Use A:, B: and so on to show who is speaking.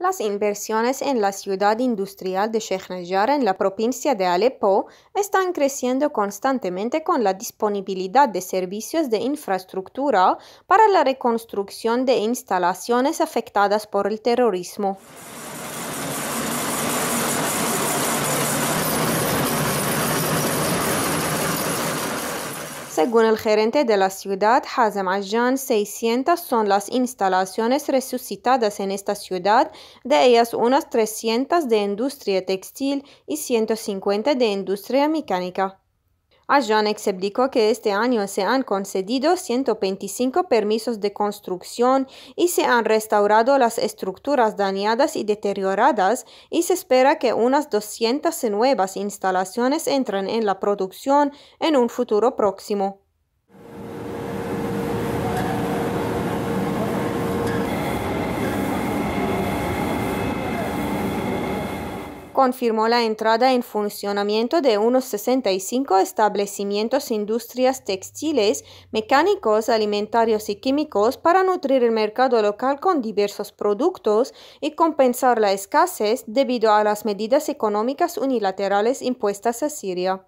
A: Las inversiones en la ciudad industrial de Sheikh en la provincia de Alepo están creciendo constantemente con la disponibilidad de servicios de infraestructura para la reconstrucción de instalaciones afectadas por el terrorismo. Según el gerente de la ciudad, Hazem Ajan, 600 son las instalaciones resucitadas en esta ciudad, de ellas unas 300 de industria textil y 150 de industria mecánica. Ajanex explicó que este año se han concedido 125 permisos de construcción y se han restaurado las estructuras dañadas y deterioradas y se espera que unas 200 nuevas instalaciones entren en la producción en un futuro próximo. confirmó la entrada en funcionamiento de unos 65 establecimientos, industrias textiles, mecánicos, alimentarios y químicos para nutrir el mercado local con diversos productos y compensar la escasez debido a las medidas económicas unilaterales impuestas a Siria.